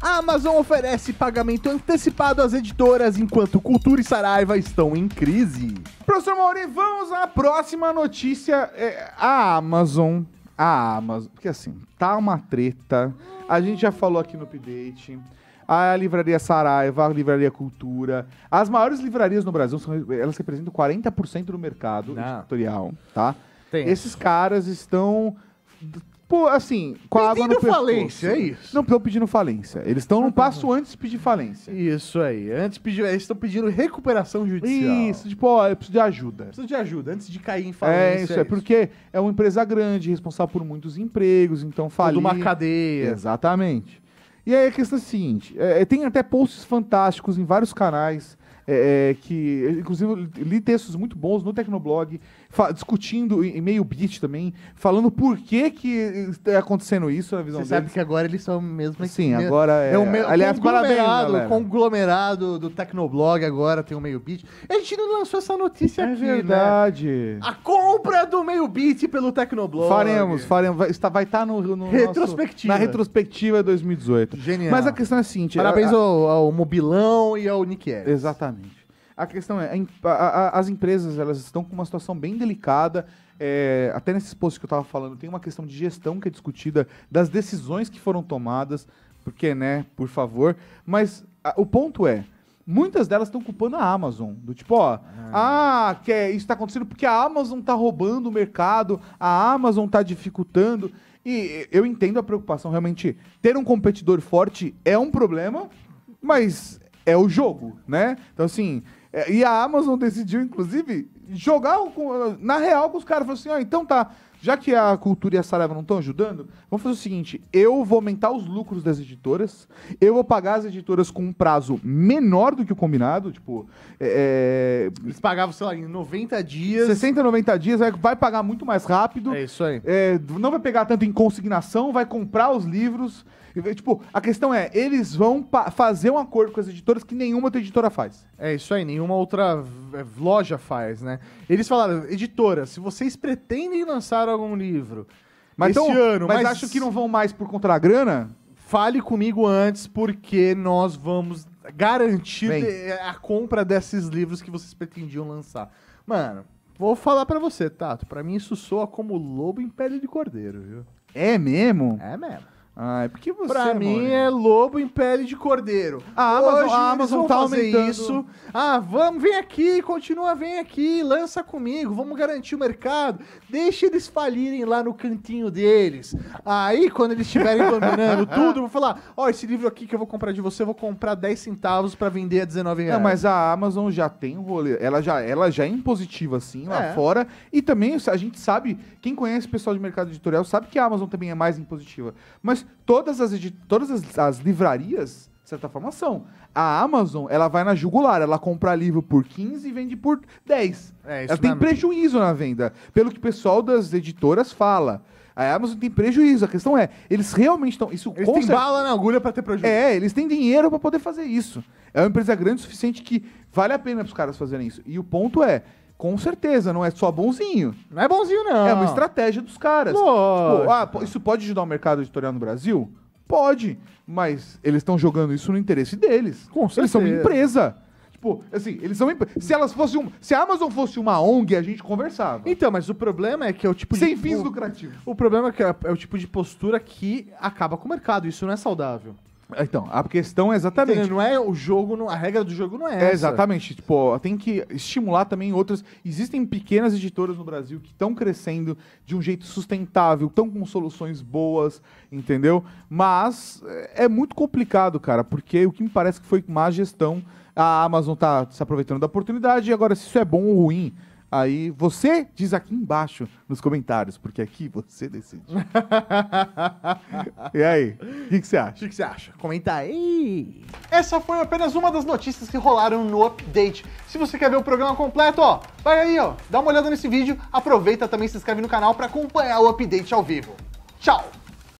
a Amazon oferece pagamento antecipado às editoras enquanto Cultura e Saraiva estão em crise. Professor Mauri, vamos à próxima notícia. É, a Amazon. A Amazon. Porque assim, tá uma treta. A gente já falou aqui no update a Livraria Saraiva, a Livraria Cultura. As maiores livrarias no Brasil, são, elas representam 40% do mercado Não. editorial, tá? Tem. Esses caras estão Pô, assim, com a água no pescoço. falência, é isso. Não estão pedindo falência. Eles estão no passo antes de pedir falência. Isso aí. Antes pedir, eles estão pedindo recuperação judicial. Isso, tipo, ó, eu preciso de ajuda. Preciso de ajuda antes de cair em é, falência. É isso, é, isso. porque é uma empresa grande, responsável por muitos empregos, então falir. Toda uma cadeia. Exatamente. E aí a questão é a seguinte, é, é tem até posts fantásticos em vários canais é, é, que, inclusive, li textos muito bons no Tecnoblog discutindo em meio beat também, falando por que que está acontecendo isso na visão Você deles. sabe que agora eles são mesmo... Sim, agora é... é um Aliás, conglomerado, parabéns, conglomerado do Tecnoblog agora tem o um meio beat. A gente não lançou essa notícia é aqui, né? verdade. Né? A compra do meio beat pelo Tecnoblog. Faremos, faremos. Vai estar vai no, no retrospectiva. Nosso, na retrospectiva 2018. Genial. Mas a questão é a seguinte... Parabéns a... ao, ao Mobilão e ao Nick Exatamente. A questão é, a, a, as empresas elas estão com uma situação bem delicada. É, até nesses posts que eu estava falando, tem uma questão de gestão que é discutida, das decisões que foram tomadas, porque, né, por favor. Mas a, o ponto é, muitas delas estão culpando a Amazon. Do tipo, ó, ah, ah que é, isso está acontecendo porque a Amazon está roubando o mercado, a Amazon está dificultando. E eu entendo a preocupação, realmente. Ter um competidor forte é um problema, mas é o jogo, né? Então, assim, é, e a Amazon decidiu, inclusive, jogar na real com os caras. Falou assim: ó, oh, então tá, já que a cultura e a Saraiva não estão ajudando, vamos fazer o seguinte: eu vou aumentar os lucros das editoras, eu vou pagar as editoras com um prazo menor do que o combinado, tipo. É, é Eles pagavam, sei lá, em 90 dias. 60, 90 dias, vai, pagar muito mais rápido. É isso aí. É, não vai pegar tanto em consignação, vai comprar os livros. Tipo, a questão é, eles vão fazer um acordo com as editoras que nenhuma outra editora faz. É isso aí, nenhuma outra é, loja faz, né? Eles falaram, editora, se vocês pretendem lançar lançaram algum livro. Mas, Esse então, ano, mas, mas acho que não vão mais por contra grana. Fale comigo antes, porque nós vamos garantir Bem. a compra desses livros que vocês pretendiam lançar. Mano, vou falar para você, Tato. Para mim isso soa como lobo em pele de cordeiro, viu? É mesmo? É mesmo. Ai, porque você. Pra mim é lobo em pele de cordeiro. A Amazon, Hoje, a Amazon tá aumentando. isso. Ah, vamos, vem aqui, continua, vem aqui, lança comigo, vamos garantir o mercado. Deixa eles falirem lá no cantinho deles. Aí, quando eles estiverem dominando tudo, eu vou falar: ó, oh, esse livro aqui que eu vou comprar de você, eu vou comprar 10 centavos para vender a 19 reais. Não, mas a Amazon já tem um rolê. Ela já, ela já é impositiva, assim, lá é. fora. E também a gente sabe, quem conhece o pessoal de mercado editorial sabe que a Amazon também é mais impositiva. Mas mas todas as, todas as, as livrarias, de certa forma, são. A Amazon, ela vai na jugular, ela compra livro por 15 e vende por 10. É, ela tem mesmo. prejuízo na venda, pelo que o pessoal das editoras fala. A Amazon tem prejuízo. A questão é, eles realmente estão. Isso eles têm bala na agulha para ter prejuízo. É, eles têm dinheiro para poder fazer isso. É uma empresa grande o suficiente que vale a pena para os caras fazerem isso. E o ponto é, com certeza, não é só bonzinho. Não é bonzinho, não. É uma estratégia dos caras. Tipo, ah, isso pode ajudar o mercado editorial no Brasil? Pode, mas eles estão jogando isso no interesse deles. Com certeza. Eles são uma empresa. Tipo, assim, eles são. Se elas fossem. Um, se a Amazon fosse uma ONG, a gente conversava. Então, mas o problema é que é o tipo Sem de. Sem fins tipo, lucrativos. O problema é que é, é o tipo de postura que acaba com o mercado. Isso não é saudável. É, então, a questão é exatamente. Não é o jogo, a regra do jogo não é, é essa. Exatamente. Tipo, tem que estimular também outras. Existem pequenas editoras no Brasil que estão crescendo de um jeito sustentável, estão com soluções boas, entendeu? Mas é, é muito complicado, cara, porque o que me parece que foi má gestão. A Amazon está se aproveitando da oportunidade, e agora, se isso é bom ou ruim, Aí você diz aqui embaixo nos comentários, porque aqui você decide. e aí, o que, que você acha? O que, que você acha? Comenta aí! Essa foi apenas uma das notícias que rolaram no update. Se você quer ver o programa completo, ó, vai aí, ó, dá uma olhada nesse vídeo, aproveita também se inscreve no canal para acompanhar o update ao vivo. Tchau!